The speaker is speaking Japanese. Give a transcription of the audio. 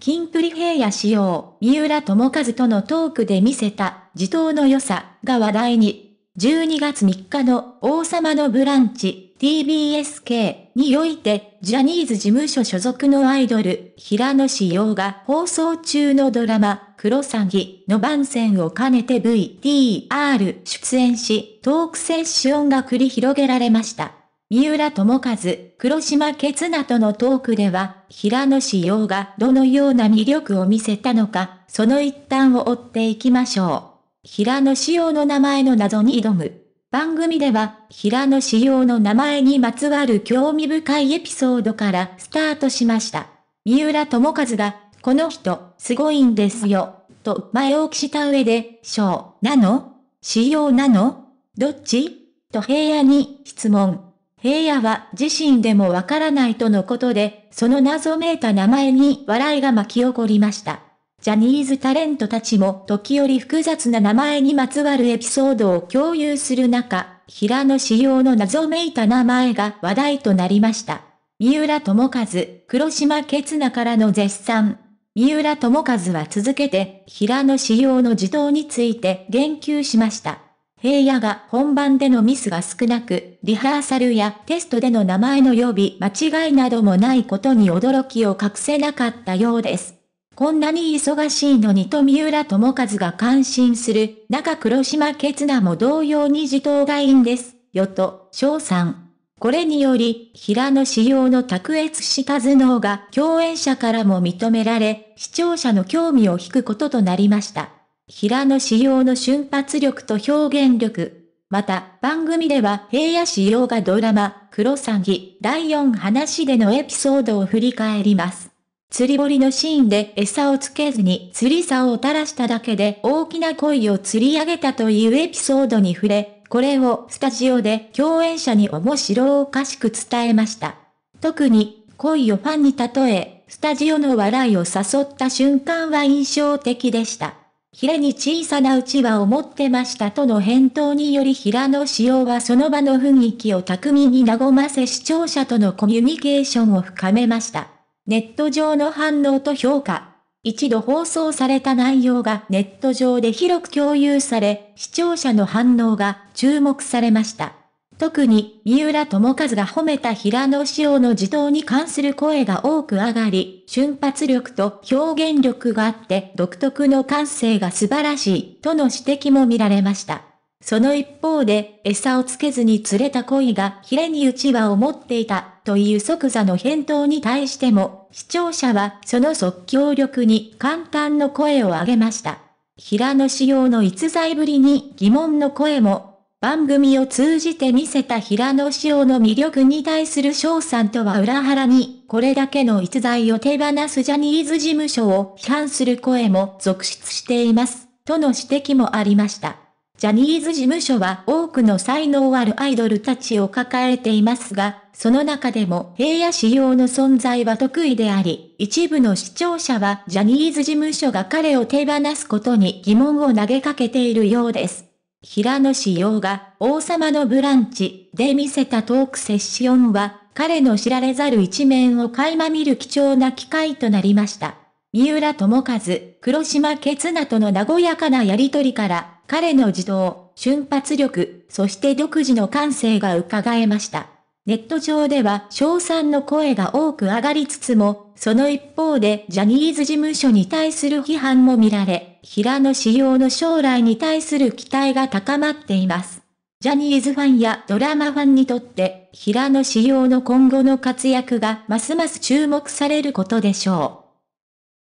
キンプリ平野仕様、三浦智和とのトークで見せた、自頭の良さが話題に、12月3日の王様のブランチ TBSK において、ジャニーズ事務所所属のアイドル、平野紫耀が放送中のドラマ、クロサギの番宣を兼ねて VTR 出演し、トークセッションが繰り広げられました。三浦智和、黒島結菜とのトークでは、平野紫耀がどのような魅力を見せたのか、その一端を追っていきましょう。平野紫耀の名前の謎に挑む。番組では、平野紫耀の名前にまつわる興味深いエピソードからスタートしました。三浦智和が、この人、すごいんですよ、と前置きした上で、小、なの紫耀なのどっちと平野に質問。平野は自身でもわからないとのことで、その謎めいた名前に笑いが巻き起こりました。ジャニーズタレントたちも時折複雑な名前にまつわるエピソードを共有する中、平野仕様の謎めいた名前が話題となりました。三浦智和、黒島ケナからの絶賛。三浦智和は続けて、平野仕様の児童について言及しました。平野が本番でのミスが少なく、リハーサルやテストでの名前の呼び間違いなどもないことに驚きを隠せなかったようです。こんなに忙しいのに富浦智和が感心する、中黒島ケナも同様に自頭がいいんです、よと、翔さん。これにより、平野仕様の卓越した頭脳が共演者からも認められ、視聴者の興味を引くこととなりました。平野仕様の瞬発力と表現力。また、番組では平野仕様がドラマ、クロサギ、第4話でのエピソードを振り返ります。釣り堀のシーンで餌をつけずに釣り竿を垂らしただけで大きな鯉を釣り上げたというエピソードに触れ、これをスタジオで共演者に面白おかしく伝えました。特に、恋をファンに例え、スタジオの笑いを誘った瞬間は印象的でした。ヒラに小さなうちは思ってましたとの返答によりヒラの耀はその場の雰囲気を巧みに和ませ視聴者とのコミュニケーションを深めました。ネット上の反応と評価。一度放送された内容がネット上で広く共有され、視聴者の反応が注目されました。特に、三浦友和が褒めた平野紫耀の自動に関する声が多く上がり、瞬発力と表現力があって独特の感性が素晴らしい、との指摘も見られました。その一方で、餌をつけずに釣れた鯉がヒレにうちわを持っていた、という即座の返答に対しても、視聴者はその即興力に簡単の声を上げました。平野紫耀の逸材ぶりに疑問の声も番組を通じて見せた平野紫耀の魅力に対する翔さんとは裏腹に、これだけの逸材を手放すジャニーズ事務所を批判する声も続出しています、との指摘もありました。ジャニーズ事務所は多くの才能あるアイドルたちを抱えていますが、その中でも平野紫耀の存在は得意であり、一部の視聴者はジャニーズ事務所が彼を手放すことに疑問を投げかけているようです。平野紫耀が王様のブランチで見せたトークセッションは、彼の知られざる一面を垣間見る貴重な機会となりました。三浦智和、黒島結菜との和やかなやりとりから、彼の自動、瞬発力、そして独自の感性が伺えました。ネット上では賞賛の声が多く上がりつつも、その一方でジャニーズ事務所に対する批判も見られ、平野仕様の将来に対する期待が高まっています。ジャニーズファンやドラマファンにとって、平野仕様の今後の活躍がますます注目されることでしょう。